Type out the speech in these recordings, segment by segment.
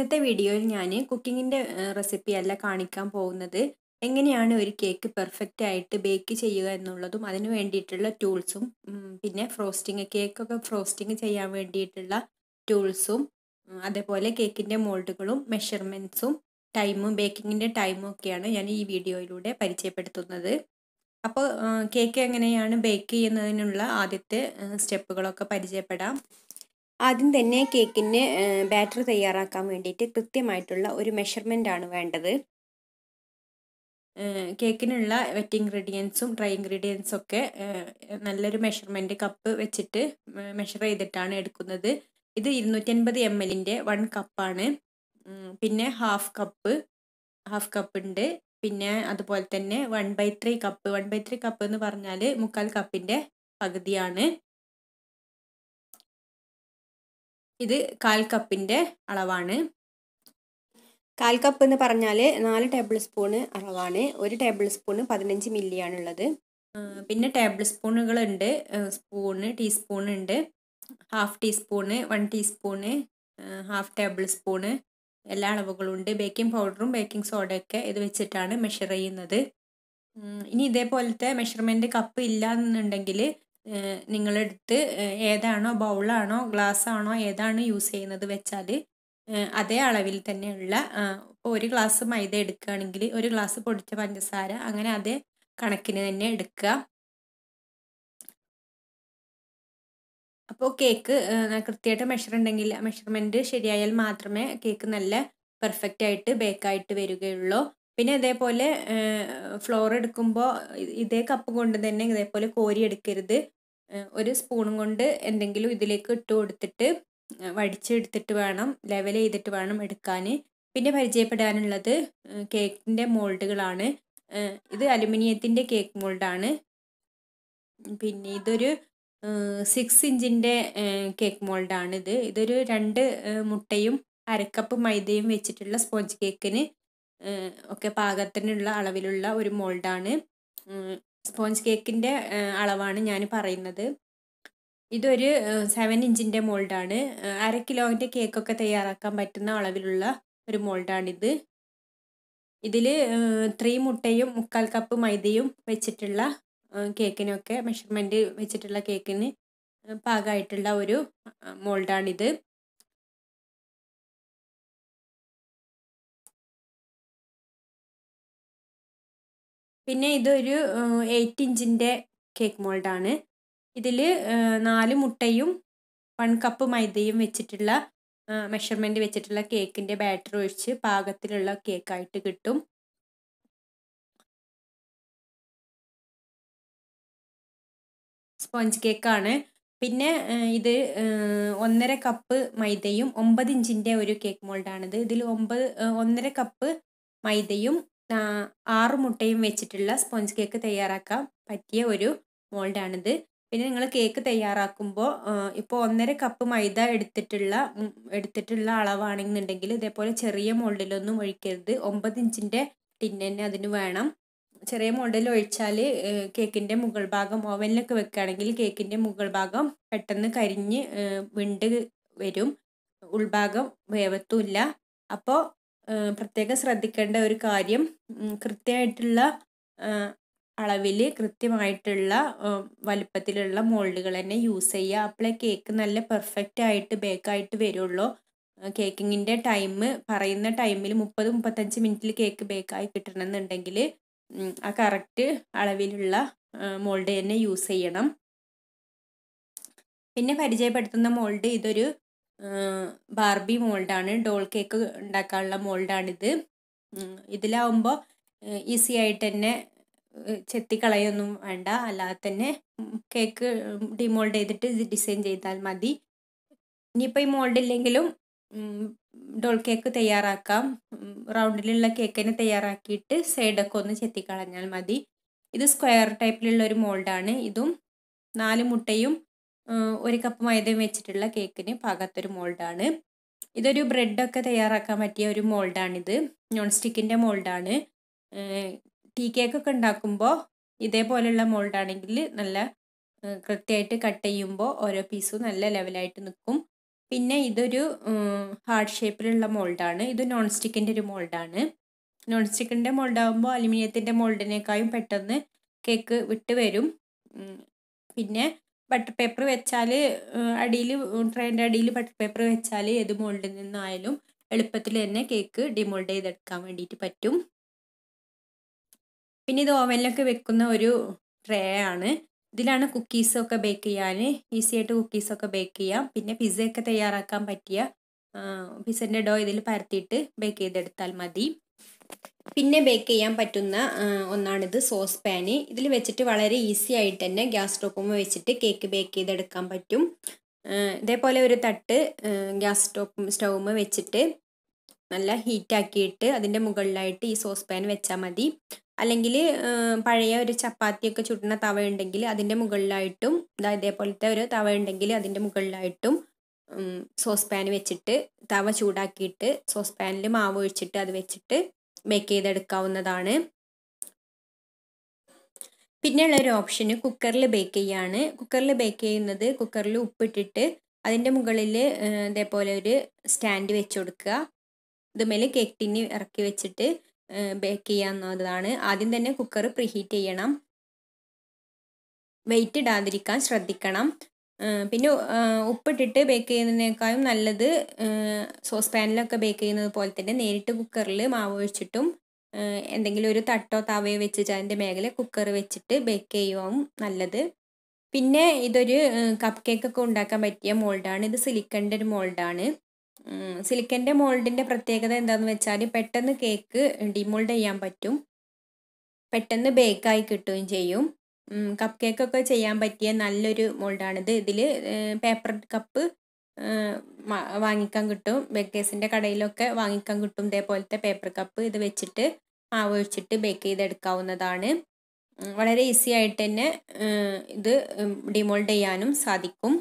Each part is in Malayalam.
ഇന്നത്തെ വീഡിയോയിൽ ഞാൻ കുക്കിങ്ങിൻ്റെ റെസിപ്പി അല്ല കാണിക്കാൻ പോകുന്നത് എങ്ങനെയാണ് ഒരു കേക്ക് പെർഫെക്റ്റ് ആയിട്ട് ബേക്ക് ചെയ്യുക എന്നുള്ളതും അതിന് വേണ്ടിയിട്ടുള്ള ടൂൾസും പിന്നെ ഫ്രോസ്റ്റിങ് കേക്കൊക്കെ ഫ്രോസ്റ്റിങ് ചെയ്യാൻ വേണ്ടിയിട്ടുള്ള ടൂൾസും അതേപോലെ കേക്കിൻ്റെ മോൾഡുകളും മെഷർമെൻസും ടൈമും ബേക്കിങ്ങിൻ്റെ ടൈമും ഒക്കെയാണ് ഞാൻ ഈ വീഡിയോയിലൂടെ പരിചയപ്പെടുത്തുന്നത് അപ്പോൾ കേക്ക് എങ്ങനെയാണ് ബേക്ക് ചെയ്യുന്നതിനുള്ള ആദ്യത്തെ സ്റ്റെപ്പുകളൊക്കെ പരിചയപ്പെടാം ആദ്യം തന്നെ കേക്കിന് ബാറ്റർ തയ്യാറാക്കാൻ വേണ്ടിയിട്ട് കൃത്യമായിട്ടുള്ള ഒരു ആണ് വേണ്ടത് കേക്കിനുള്ള വെറ്റ് ഇൻഗ്രീഡിയൻസും ഡ്രൈ ഇൻഗ്രീഡിയൻസും ഒക്കെ നല്ലൊരു മെഷർമെൻറ്റ് കപ്പ് വെച്ചിട്ട് മെഷർ ചെയ്തിട്ടാണ് എടുക്കുന്നത് ഇത് ഇരുന്നൂറ്റൻപത് എം എല്ലിൻ്റെ വൺ കപ്പാണ് പിന്നെ ഹാഫ് കപ്പ് ഹാഫ് കപ്പ് ഉണ്ട് പിന്നെ അതുപോലെ തന്നെ one by three cup one by three cup എന്ന് പറഞ്ഞാൽ മുക്കാൽ കപ്പിൻ്റെ പകുതിയാണ് ഇത് കാൽ കപ്പിൻ്റെ അളവാണ് കാൽ കപ്പ് എന്ന് പറഞ്ഞാൽ നാല് ടേബിൾ സ്പൂണ് അളവാണ് ഒരു ടേബിൾ സ്പൂണ് പതിനഞ്ച് മില്ലിയാണുള്ളത് പിന്നെ ടേബിൾ സ്പൂണുകളുണ്ട് സ്പൂണ് ടീസ്പൂൺ ഉണ്ട് half teaspoon one teaspoon half tablespoon എല്ലാ അളവുകളും ഉണ്ട് ബേക്കിംഗ് പൗഡറും ബേക്കിംഗ് സോഡയൊക്കെ ഇത് വെച്ചിട്ടാണ് മെഷർ ചെയ്യുന്നത് ഇനി ഇതേപോലത്തെ മെഷർമെൻറ്റ് കപ്പ് ഇല്ല എന്നുണ്ടെങ്കിൽ നിങ്ങളെടുത്ത് ഏതാണോ ബൗളാണോ ഗ്ലാസ്സാണോ ഏതാണ് യൂസ് ചെയ്യുന്നത് വെച്ചാൽ അതേ അളവിൽ തന്നെയുള്ള ഒരു ഗ്ലാസ് മൈദ എടുക്കുകയാണെങ്കിൽ ഒരു ഗ്ലാസ് പൊടിച്ച പഞ്ചസാര അങ്ങനെ അതേ കണക്കിന് തന്നെ എടുക്കുക അപ്പോൾ കേക്ക് കൃത്യമായിട്ട് മെഷർ ഉണ്ടെങ്കിൽ മെഷർമെൻറ്റ് ശരിയായാൽ മാത്രമേ കേക്ക് നല്ല പെർഫെക്റ്റ് ആയിട്ട് ബേക്കായിട്ട് വരികയുള്ളൂ പിന്നെ ഇതേപോലെ ഫ്ലോർ എടുക്കുമ്പോൾ ഇതേ കപ്പ് കൊണ്ട് തന്നെ ഇതേപോലെ കോരി എടുക്കരുത് ഒരു സ്പൂണും കൊണ്ട് എന്തെങ്കിലും ഇതിലേക്ക് ഇട്ട് കൊടുത്തിട്ട് വടിച്ചെടുത്തിട്ട് വേണം ലെവൽ ചെയ്തിട്ട് വേണം എടുക്കാൻ പിന്നെ പരിചയപ്പെടാനുള്ളത് കേക്കിൻ്റെ മോൾഡുകളാണ് ഇത് അലുമിനിയത്തിൻ്റെ കേക്ക് മോൾഡാണ് പിന്നെ ഇതൊരു സിക്സ് ഇഞ്ചിൻ്റെ കേക്ക് മോൾഡാണിത് ഇത് ഇതൊരു രണ്ട് മുട്ടയും അരക്കപ്പ് മൈദയും വെച്ചിട്ടുള്ള സ്പോഞ്ച് കേക്കിന് ഒക്കെ പാകത്തിനുള്ള അളവിലുള്ള ഒരു മോൾഡാണ് സ്പോഞ്ച് കേക്കിൻ്റെ അളവാണ് ഞാൻ പറയുന്നത് ഇതൊരു സെവൻ ഇഞ്ചിൻ്റെ മോൾഡാണ് അര കിലോൻ്റെ കേക്കൊക്കെ തയ്യാറാക്കാൻ പറ്റുന്ന അളവിലുള്ള ഒരു മോൾഡാണിത് ഇതിൽ ത്രീ മുട്ടയും മുക്കാൽ കപ്പ് മൈദയും വെച്ചിട്ടുള്ള കേക്കിനൊക്കെ മെഷർമെൻറ്റ് വെച്ചിട്ടുള്ള കേക്കിന് പാകമായിട്ടുള്ള ഒരു മോൾഡാണിത് പിന്നെ ഇതൊരു എയ്റ്റ് ഇഞ്ചിൻ്റെ കേക്ക് മോൾഡാണ് ഇതിൽ നാല് മുട്ടയും വൺ കപ്പ് മൈദയും വെച്ചിട്ടുള്ള മെഷർമെൻറ്റ് വെച്ചിട്ടുള്ള കേക്കിൻ്റെ ബാറ്റർ ഒഴിച്ച് പാകത്തിലുള്ള കേക്കായിട്ട് കിട്ടും സ്പോഞ്ച് കേക്കാണ് പിന്നെ ഇത് ഒന്നര കപ്പ് മൈദയും ഒമ്പത് ഇഞ്ചിൻ്റെ ഒരു കേക്ക് മോൾഡാണിത് ഇതിൽ ഒമ്പത് ഒന്നര കപ്പ് മൈദയും ആറ് മുട്ടയും വെച്ചിട്ടുള്ള സ്പോഞ്ച് കേക്ക് തയ്യാറാക്കാൻ പറ്റിയ ഒരു മോൾഡാണിത് പിന്നെ നിങ്ങൾ കേക്ക് തയ്യാറാക്കുമ്പോൾ ഇപ്പോൾ ഒന്നര കപ്പ് മൈദ എടുത്തിട്ടുള്ള എടുത്തിട്ടുള്ള അളവാണെന്നുണ്ടെങ്കിൽ ഇതേപോലെ ചെറിയ മോൾഡിലൊന്നും ഒഴിക്കരുത് ഒമ്പത് ഇഞ്ചിൻ്റെ ടിന്നെ അതിന് വേണം ചെറിയ മോൾഡിൽ ഒഴിച്ചാൽ കേക്കിൻ്റെ മുകൾ ഭാഗം ഓവനിലൊക്കെ വെക്കുകയാണെങ്കിൽ കേക്കിൻ്റെ മുകൾ ഭാഗം പെട്ടെന്ന് കരിഞ്ഞ് വിണ്ട് വരും ഉൾഭാഗം വേവത്തുമില്ല അപ്പോൾ പ്രത്യേകം ശ്രദ്ധിക്കേണ്ട ഒരു കാര്യം കൃത്യമായിട്ടുള്ള അളവിൽ കൃത്യമായിട്ടുള്ള വലിപ്പത്തിലുള്ള മോൾഡുകൾ തന്നെ യൂസ് ചെയ്യുക അപ്പോളേ കേക്ക് നല്ല പെർഫെക്റ്റ് ആയിട്ട് ബേക്കായിട്ട് വരുള്ളൂ കേക്കിങ്ങിൻ്റെ ടൈം പറയുന്ന ടൈമിൽ മുപ്പത് മുപ്പത്തഞ്ച് മിനിറ്റിൽ കേക്ക് ബേക്കായി കിട്ടണമെന്നുണ്ടെങ്കിൽ ആ കറക്റ്റ് അളവിലുള്ള മോൾഡ് തന്നെ യൂസ് ചെയ്യണം പിന്നെ പരിചയപ്പെടുത്തുന്ന മോൾഡ് ഇതൊരു ബാർബി മോൾഡാണ് ഡോൾ കേക്ക് ഉണ്ടാക്കാനുള്ള മോൾഡാണിത് ഇതിലാവുമ്പോൾ ഈസി ആയിട്ട് തന്നെ ചെത്തിക്കളയൊന്നും വേണ്ട അല്ലാതെ തന്നെ കേക്ക് ഡിമോൾഡ് ചെയ്തിട്ട് ഡിസൈൻ ചെയ്താൽ മതി ഇനിയിപ്പോൾ ഈ മോൾഡ് ഇല്ലെങ്കിലും ഡോൾ കേക്ക് തയ്യാറാക്കാം റൗണ്ടിലുള്ള കേക്കിനെ തയ്യാറാക്കിയിട്ട് സൈഡൊക്കെ ഒന്ന് ചെത്തിക്കളഞ്ഞാൽ മതി ഇത് സ്ക്വയർ ടൈപ്പിലുള്ള ഒരു മോൾഡാണ് ഇതും നാല് മുട്ടയും ഒരു കപ്പ് മൈദയും വെച്ചിട്ടുള്ള കേക്കിന് പാകത്തൊരു മോൾഡാണ് ഇതൊരു ബ്രെഡൊക്കെ തയ്യാറാക്കാൻ പറ്റിയ ഒരു മോൾഡാണിത് നോൺ സ്റ്റിക്കിൻ്റെ മോൾഡാണ് ടീ കേക്കൊക്കെ ഉണ്ടാക്കുമ്പോൾ ഇതേപോലെയുള്ള മോൾഡാണെങ്കിൽ നല്ല കൃത്യമായിട്ട് കട്ട് ചെയ്യുമ്പോൾ ഓരോ പീസും നല്ല ലെവലായിട്ട് നിൽക്കും പിന്നെ ഇതൊരു ഹാർഡ് ഷേപ്പിലുള്ള മോൾഡാണ് ഇത് നോൺ സ്റ്റിക്കിൻ്റെ ഒരു മോൾഡാണ് നോൺ സ്റ്റിക്കിൻ്റെ മോൾഡാകുമ്പോൾ അലുമിനിയത്തിൻ്റെ മോൾഡിനേക്കാളും പെട്ടെന്ന് കേക്ക് വിട്ട് വരും പിന്നെ ബട്ടർ പേപ്പർ വെച്ചാൽ അടിയിൽ ട്രേൻ്റെ അടിയിൽ ബട്ടർ പേപ്പർ വെച്ചാൽ ഏത് മോൾഡിൽ നിന്നായാലും എളുപ്പത്തിൽ തന്നെ കേക്ക് ഡിമോൾഡ് ചെയ്തെടുക്കാൻ വേണ്ടിയിട്ട് പറ്റും പിന്നെ ഇത് ഓവനിലൊക്കെ വെക്കുന്ന ഒരു ട്രേ ആണ് ഇതിലാണ് കുക്കീസൊക്കെ ബേക്ക് ചെയ്യാൻ ഈസി ആയിട്ട് കുക്കീസൊക്കെ ബേക്ക് ചെയ്യാം പിന്നെ പിസ്സയൊക്കെ തയ്യാറാക്കാൻ പറ്റിയ പിസ്സൻ്റെ ഡോ ഇതിൽ പരത്തിയിട്ട് ബേക്ക് ചെയ്തെടുത്താൽ മതി പിന്നെ ബേക്ക് ചെയ്യാൻ പറ്റുന്ന ഒന്നാണിത് സോസ് പാന് ഇതിൽ വെച്ചിട്ട് വളരെ ഈസി ആയിട്ട് തന്നെ ഗ്യാസ് സ്റ്റോപ്പുമ്മ വെച്ചിട്ട് കേക്ക് ബേക്ക് ചെയ്തെടുക്കാൻ പറ്റും ഇതേപോലെ ഒരു തട്ട് ഗ്യാസ് സ്റ്റോപ്പ് സ്റ്റൗമ്മ വെച്ചിട്ട് നല്ല ഹീറ്റാക്കിയിട്ട് അതിൻ്റെ മുകളിലായിട്ട് ഈ സോസ് പാൻ വെച്ചാൽ മതി അല്ലെങ്കിൽ പഴയ ഒരു ചപ്പാത്തിയൊക്കെ ചുട്ടുന്ന തവ ഉണ്ടെങ്കിൽ അതിൻ്റെ മുകളിലായിട്ടും അതായത് ഇതേപോലത്തെ ഒരു തവ ഉണ്ടെങ്കിൽ അതിൻ്റെ മുകളിലായിട്ടും സോസ് പാൻ വെച്ചിട്ട് തവ ചൂടാക്കിയിട്ട് സോസ് പാനിൽ മാവ് ഒഴിച്ചിട്ട് അത് വെച്ചിട്ട് മേക്ക് ചെയ്തെടുക്കാവുന്നതാണ് പിന്നെയുള്ള ഒരു ഓപ്ഷന് കുക്കറിൽ ബേക്ക് ചെയ്യാണ് കുക്കറിൽ ബേക്ക് ചെയ്യുന്നത് കുക്കറിൽ ഉപ്പിട്ടിട്ട് അതിൻ്റെ മുകളിൽ ഇതേപോലെ ഒരു സ്റ്റാൻഡ് വെച്ച് കൊടുക്കുക ഇതുമേൽ കേക്ക് ടിന്നി ഇറക്കി വെച്ചിട്ട് ബേക്ക് ചെയ്യാവുന്നതാണ് ആദ്യം തന്നെ കുക്കർ പ്രീഹീറ്റ് ചെയ്യണം വെയിറ്റ് ഇടാതിരിക്കാൻ ശ്രദ്ധിക്കണം പിന്നെ ഉപ്പിട്ടിട്ട് ബേക്ക് ചെയ്യുന്നതിനേക്കാളും നല്ലത് സോസ് പാനിലൊക്കെ ബേക്ക് ചെയ്യുന്നത് പോലെ തന്നെ നേരിട്ട് കുക്കറിൽ മാവ് ഒഴിച്ചിട്ടും എന്തെങ്കിലും ഒരു തട്ടോ തവയോ വെച്ചിട്ട് അതിൻ്റെ മേഖല കുക്കർ വെച്ചിട്ട് ബേക്ക് ചെയ്യുവാവും നല്ലത് പിന്നെ ഇതൊരു കപ്പ് കേക്ക് ഒക്കെ ഉണ്ടാക്കാൻ പറ്റിയ മോൾഡാണ് ഇത് സിലിക്കൻ്റെ ഒരു മോൾഡാണ് സിലിക്കൻ്റെ മോൾഡിൻ്റെ പ്രത്യേകത എന്താണെന്ന് വെച്ചാൽ പെട്ടെന്ന് കേക്ക് ഡിമോൾഡ് ചെയ്യാൻ പറ്റും പെട്ടെന്ന് ബേക്കായി കിട്ടുകയും ചെയ്യും കപ്പ് കേക്കൊക്കെ ചെയ്യാൻ പറ്റിയ നല്ലൊരു മോൾഡാണിത് ഇതിൽ പേപ്പർ കപ്പ് വാങ്ങിക്കാൻ കിട്ടും ബേക്കേഴ്സിൻ്റെ കടയിലൊക്കെ വാങ്ങിക്കാൻ കിട്ടും ഇതേപോലത്തെ പേപ്പർ കപ്പ് ഇത് വെച്ചിട്ട് മാവ് ഒഴിച്ചിട്ട് ബേക്ക് ചെയ്തെടുക്കാവുന്നതാണ് വളരെ ഈസി ആയിട്ട് തന്നെ ഇത് ഡിമോൾഡ് ചെയ്യാനും സാധിക്കും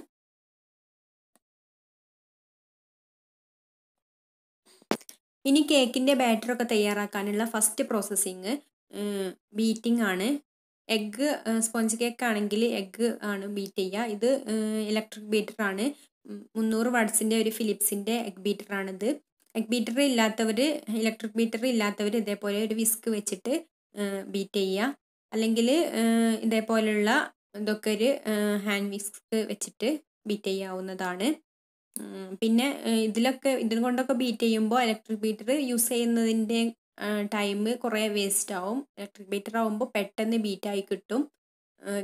ഇനി കേക്കിൻ്റെ ബാറ്ററൊക്കെ തയ്യാറാക്കാനുള്ള ഫസ്റ്റ് പ്രോസസ്സിങ് ബീറ്റിംഗ് ആണ് എഗ്ഗ് സ്പോഞ്ച് കേക്ക് ആണെങ്കിൽ എഗ്ഗ് ആണ് ബീറ്റ് ചെയ്യുക ഇത് ഇലക്ട്രിക് ബീറ്റർ ആണ് മുന്നൂറ് വാട്സിൻ്റെ ഒരു ഫിലിപ്സിൻ്റെ എഗ് ബീറ്റർ ആണിത് എഗ് ബീറ്റർ ഇല്ലാത്തവർ ഇലക്ട്രിക് ബീറ്റർ ഇല്ലാത്തവർ ഇതേപോലെ ഒരു വിസ്ക് വെച്ചിട്ട് ബീറ്റ് ചെയ്യുക അല്ലെങ്കിൽ ഇതേപോലെയുള്ള ഇതൊക്കെ ഒരു ഹാൻഡ് വിസ്ക് വെച്ചിട്ട് ബീറ്റ് ചെയ്യാവുന്നതാണ് പിന്നെ ഇതിലൊക്കെ ഇതിനെ കൊണ്ടൊക്കെ ബീറ്റ് ചെയ്യുമ്പോൾ ഇലക്ട്രിക് ബീറ്റർ യൂസ് ചെയ്യുന്നതിൻ്റെ ടൈം കുറേ വേസ്റ്റ് ആവും ഇലക്ട്രിക് ബീറ്റർ ആവുമ്പോൾ പെട്ടെന്ന് ബീറ്റായി കിട്ടും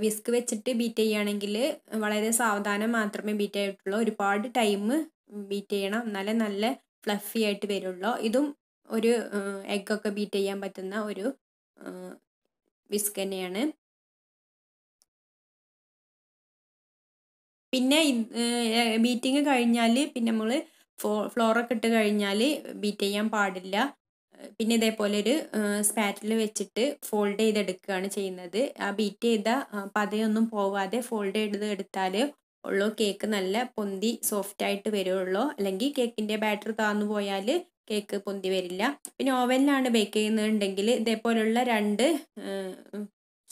വിസ്ക് വെച്ചിട്ട് ബീറ്റ് ചെയ്യുകയാണെങ്കിൽ വളരെ സാവധാനം മാത്രമേ ബീറ്റ് ആയിട്ടുള്ളൂ ഒരുപാട് ടൈം ബീറ്റ് ചെയ്യണം എന്നാലേ നല്ല ഫ്ലഫി ആയിട്ട് വരുള്ളൂ ഇതും ഒരു എഗ്ഗൊക്കെ ബീറ്റ് ചെയ്യാൻ പറ്റുന്ന ഒരു വിസ്ക് തന്നെയാണ് പിന്നെ ബീറ്റിങ് കഴിഞ്ഞാൽ പിന്നെ നമ്മൾ ഫ്ലോ ഫ്ലോറൊക്കെ ഇട്ട് കഴിഞ്ഞാൽ ബീറ്റ് ചെയ്യാൻ പാടില്ല പിന്നെ ഇതേപോലെ ഒരു സ്പാറ്റിൽ വെച്ചിട്ട് ഫോൾഡ് ചെയ്തെടുക്കുകയാണ് ചെയ്യുന്നത് ആ ബീറ്റ് ചെയ്ത പതയൊന്നും പോവാതെ ഫോൾഡ് ചെയ്ത് എടുത്താൽ ഉള്ളൂ കേക്ക് നല്ല പൊന്തി സോഫ്റ്റ് ആയിട്ട് വരുള്ളൂ അല്ലെങ്കിൽ കേക്കിൻ്റെ ബാറ്റർ താന്നു പോയാൽ കേക്ക് പൊന്തി വരില്ല പിന്നെ ഓവനിലാണ് ബേക്ക് ചെയ്യുന്നുണ്ടെങ്കിൽ ഇതേപോലുള്ള രണ്ട്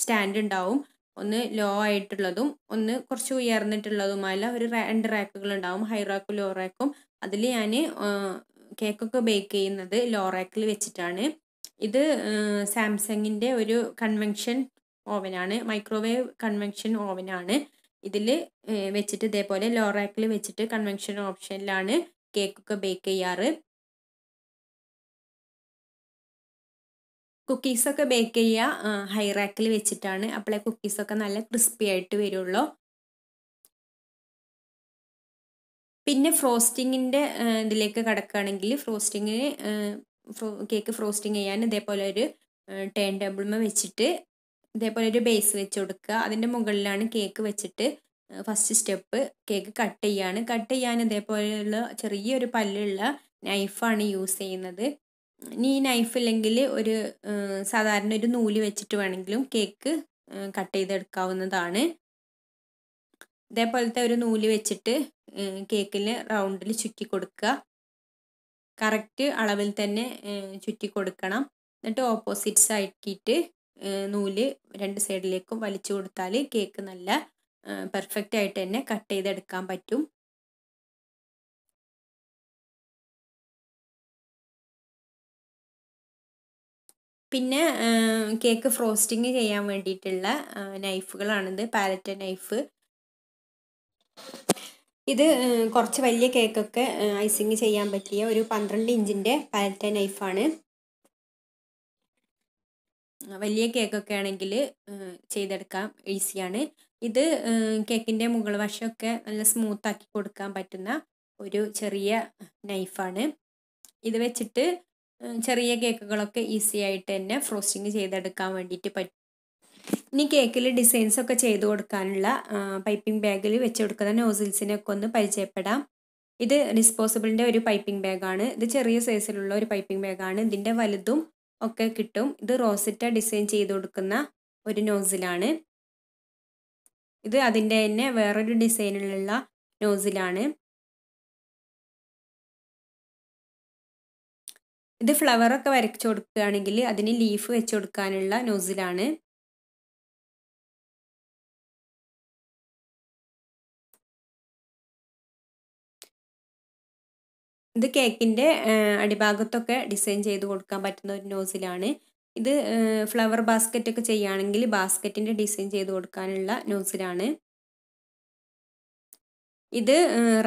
സ്റ്റാൻഡ് ഉണ്ടാവും ഒന്ന് ലോ ആയിട്ടുള്ളതും ഒന്ന് കുറച്ച് ഉയർന്നിട്ടുള്ളതുമായ ഒരു രണ്ട് റാക്കുകൾ ഉണ്ടാവും ഹൈ റാക്കും ലോ റാക്കും അതിൽ ഞാൻ കേക്കൊക്കെ ബേക്ക് ചെയ്യുന്നത് ലോറാക്കിൽ വെച്ചിട്ടാണ് ഇത് സാംസങ്ങിൻ്റെ ഒരു കൺവെൻഷൻ ഓവനാണ് മൈക്രോവേവ് കൺവെൻഷൻ ഓവനാണ് ഇതിൽ വെച്ചിട്ട് ഇതേപോലെ ലോറാക്കിൽ വെച്ചിട്ട് കൺവെൻഷൻ ഓപ്ഷനിലാണ് കേക്കൊക്കെ ബേക്ക് ചെയ്യാറ് കുക്കീസൊക്കെ ബേക്ക് ചെയ്യുക ഹൈറാക്കിൽ വെച്ചിട്ടാണ് അപ്പോഴേ കുക്കീസൊക്കെ നല്ല ക്രിസ്പി ആയിട്ട് വരുള്ളൂ പിന്നെ ഫ്രോസ്റ്റിങ്ങിൻ്റെ ഇതിലേക്ക് കടക്കുകയാണെങ്കിൽ ഫ്രോസ്റ്റിങ്ങിന് കേക്ക് ഫ്രോസ്റ്റിംഗ് ചെയ്യാൻ ഇതേപോലെ ഒരു ടേൺ ടേബിൾമ വെച്ചിട്ട് ഇതേപോലെ ഒരു ബേസ് വെച്ച് കൊടുക്കുക അതിൻ്റെ മുകളിലാണ് കേക്ക് വെച്ചിട്ട് ഫസ്റ്റ് സ്റ്റെപ്പ് കേക്ക് കട്ട് ചെയ്യാണ് കട്ട് ചെയ്യാൻ ഇതേപോലെയുള്ള ചെറിയൊരു പല്ലുള്ള നൈഫാണ് യൂസ് ചെയ്യുന്നത് ഇനി ഈ നൈഫ് ഇല്ലെങ്കിൽ ഒരു സാധാരണ ഒരു നൂല് വെച്ചിട്ട് വേണമെങ്കിലും കേക്ക് കട്ട് ചെയ്തെടുക്കാവുന്നതാണ് ഇതേപോലത്തെ ഒരു നൂല് വെച്ചിട്ട് കേക്കിന് റൗണ്ടിൽ ചുറ്റി കൊടുക്കുക കറക്റ്റ് അളവിൽ തന്നെ ചുറ്റി കൊടുക്കണം എന്നിട്ട് ഓപ്പോസിറ്റ് ആക്കിയിട്ട് നൂല് രണ്ട് സൈഡിലേക്കും വലിച്ചു കൊടുത്താൽ കേക്ക് നല്ല പെർഫെക്റ്റ് ആയിട്ട് തന്നെ കട്ട് ചെയ്തെടുക്കാൻ പറ്റും പിന്നെ കേക്ക് ഫ്രോസ്റ്റിങ് ചെയ്യാൻ വേണ്ടിയിട്ടുള്ള നൈഫുകളാണിത് പാലറ്റ നൈഫ് ഇത് കുറച്ച് വലിയ കേക്കൊക്കെ ഐസിങ് ചെയ്യാൻ പറ്റിയ ഒരു പന്ത്രണ്ട് ഇഞ്ചിൻ്റെ പാലറ്റ നൈഫാണ് വലിയ കേക്കൊക്കെ ആണെങ്കിൽ ചെയ്തെടുക്കാം ഈസിയാണ് ഇത് കേക്കിൻ്റെ മുകൾ വശമൊക്കെ നല്ല സ്മൂത്താക്കി കൊടുക്കാൻ പറ്റുന്ന ഒരു ചെറിയ നൈഫാണ് ഇത് വെച്ചിട്ട് ചെറിയ കേക്കുകളൊക്കെ ഈസി ആയിട്ട് തന്നെ ഫ്രോസ്റ്റിങ് ചെയ്തെടുക്കാൻ വേണ്ടിയിട്ട് പറ്റും ഇനി കേക്കിൽ ഡിസൈൻസ് ഒക്കെ ചെയ്ത് കൊടുക്കാനുള്ള പൈപ്പിംഗ് ബാഗിൽ വെച്ച് കൊടുക്കുന്ന ഒക്കെ ഒന്ന് പരിചയപ്പെടാം ഇത് ഡിസ്പോസിബിളിൻ്റെ ഒരു പൈപ്പിംഗ് ബാഗാണ് ഇത് ചെറിയ സൈസിലുള്ള ഒരു പൈപ്പിംഗ് ബാഗാണ് ഇതിൻ്റെ വലുതും ഒക്കെ കിട്ടും ഇത് റോസിറ്റ ഡിസൈൻ ചെയ്ത് കൊടുക്കുന്ന ഒരു നോസിലാണ് ഇത് അതിൻ്റെ തന്നെ വേറൊരു ഡിസൈനിലുള്ള നോസിലാണ് ഇത് ഫ്ലവറൊക്കെ വരച്ചു കൊടുക്കുകയാണെങ്കിൽ അതിന് ലീഫ് വെച്ച് കൊടുക്കാനുള്ള നോസിലാണ് ഇത് കേക്കിൻ്റെ അടിഭാഗത്തൊക്കെ ഡിസൈൻ ചെയ്ത് കൊടുക്കാൻ പറ്റുന്ന ഒരു നോസിലാണ് ഇത് ഫ്ലവർ ബാസ്ക്കറ്റ് ഒക്കെ ചെയ്യുകയാണെങ്കിൽ ബാസ്ക്കറ്റിൻ്റെ ഡിസൈൻ ചെയ്ത് കൊടുക്കാനുള്ള നോസിലാണ് ഇത്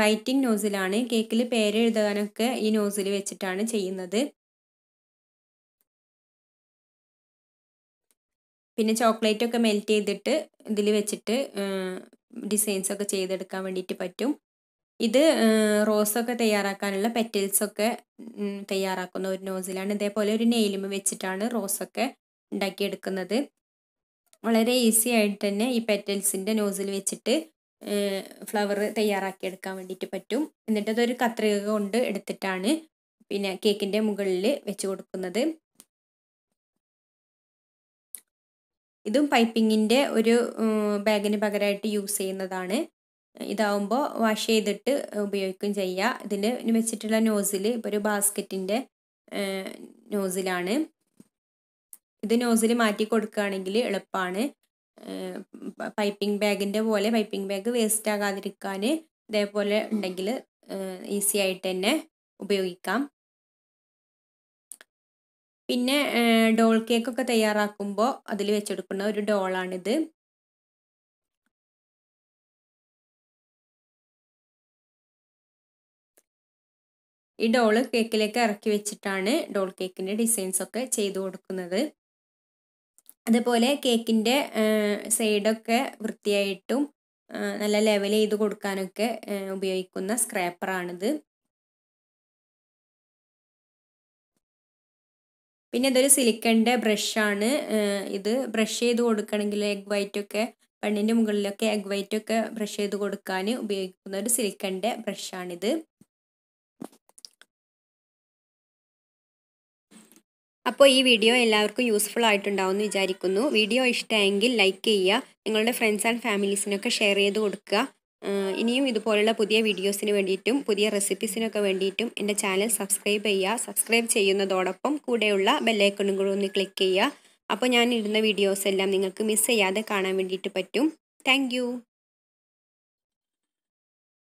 റൈറ്റിംഗ് നോസിലാണ് കേക്കിൽ പേര് എഴുതാനൊക്കെ ഈ നോസിൽ വെച്ചിട്ടാണ് ചെയ്യുന്നത് പിന്നെ ചോക്ലേറ്റ് ഒക്കെ മെൽറ്റ് ചെയ്തിട്ട് ഇതിൽ വെച്ചിട്ട് ഡിസൈൻസ് ഒക്കെ ചെയ്തെടുക്കാൻ വേണ്ടിയിട്ട് പറ്റും ഇത് റോസൊക്കെ തയ്യാറാക്കാനുള്ള പെറ്റൽസൊക്കെ തയ്യാറാക്കുന്ന ഒരു നോസിലാണ് ഇതേപോലെ ഒരു നെയിലും വെച്ചിട്ടാണ് റോസൊക്കെ ഉണ്ടാക്കിയെടുക്കുന്നത് വളരെ ഈസി ആയിട്ട് തന്നെ ഈ പെറ്റൽസിൻ്റെ നോസിൽ വെച്ചിട്ട് ഫ്ലവർ തയ്യാറാക്കിയെടുക്കാൻ വേണ്ടിയിട്ട് പറ്റും എന്നിട്ട് ഒരു കത്രിക കൊണ്ട് എടുത്തിട്ടാണ് പിന്നെ കേക്കിൻ്റെ മുകളിൽ വെച്ച് കൊടുക്കുന്നത് ഇതും പൈപ്പിങ്ങിൻ്റെ ഒരു ബാഗിന് പകരമായിട്ട് യൂസ് ചെയ്യുന്നതാണ് ഇതാവുമ്പോൾ വാഷ് ചെയ്തിട്ട് ഉപയോഗിക്കുകയും ചെയ്യുക ഇതിൽ വെച്ചിട്ടുള്ള നോസിൽ ഇപ്പോൾ ഒരു ബാസ്ക്കറ്റിൻ്റെ നോസിലാണ് ഇത് നോസിൽ മാറ്റി കൊടുക്കുകയാണെങ്കിൽ എളുപ്പമാണ് പൈപ്പിംഗ് ബാഗിൻ്റെ പോലെ പൈപ്പിംഗ് ബാഗ് വേസ്റ്റ് ആകാതിരിക്കാൻ ഇതേപോലെ ഉണ്ടെങ്കിൽ ഈസി ആയിട്ട് തന്നെ ഉപയോഗിക്കാം പിന്നെ ഡോൾ കേക്കൊക്കെ തയ്യാറാക്കുമ്പോൾ അതിൽ വെച്ചെടുക്കുന്ന ഒരു ഡോളാണിത് ഈ ഡോള് കേക്കിലേക്ക് ഇറക്കി വെച്ചിട്ടാണ് ഡോൾ കേക്കിൻ്റെ ഡിസൈൻസ് ഒക്കെ ചെയ്തു കൊടുക്കുന്നത് അതുപോലെ കേക്കിൻ്റെ സൈഡൊക്കെ വൃത്തിയായിട്ടും നല്ല ലെവൽ ചെയ്ത് കൊടുക്കാനൊക്കെ ഉപയോഗിക്കുന്ന സ്ക്രാപ്പറാണിത് പിന്നെ ഇതൊരു സിലിക്കണിൻ്റെ ബ്രഷാണ് ഇത് ബ്രഷ് ചെയ്ത് കൊടുക്കണമെങ്കിൽ എഗ് വൈറ്റൊക്കെ പെണ്ണിൻ്റെ മുകളിലൊക്കെ എഗ് വൈറ്റൊക്കെ ബ്രഷ് ചെയ്ത് കൊടുക്കാൻ ഉപയോഗിക്കുന്ന ഒരു സിലിക്കണിൻ്റെ ബ്രഷാണിത് അപ്പോൾ ഈ വീഡിയോ എല്ലാവർക്കും യൂസ്ഫുൾ ആയിട്ടുണ്ടാവുമെന്ന് വിചാരിക്കുന്നു വീഡിയോ ഇഷ്ടമായെങ്കിൽ ലൈക്ക് ചെയ്യുക നിങ്ങളുടെ ഫ്രണ്ട്സ് ആൻഡ് ഫാമിലീസിനൊക്കെ ഷെയർ ചെയ്ത് കൊടുക്കുക ഇനിയും ഇതുപോലുള്ള പുതിയ വീഡിയോസിന് വേണ്ടിയിട്ടും പുതിയ റെസിപ്പീസിനൊക്കെ വേണ്ടിയിട്ടും എൻ്റെ ചാനൽ സബ്സ്ക്രൈബ് ചെയ്യുക സബ്സ്ക്രൈബ് ചെയ്യുന്നതോടൊപ്പം കൂടെയുള്ള ബെല്ലൈക്കണും കൂടെ ഒന്ന് ക്ലിക്ക് ചെയ്യുക അപ്പോൾ ഞാൻ ഇടുന്ന വീഡിയോസ് എല്ലാം നിങ്ങൾക്ക് മിസ് ചെയ്യാതെ കാണാൻ വേണ്ടിയിട്ട് പറ്റും താങ്ക്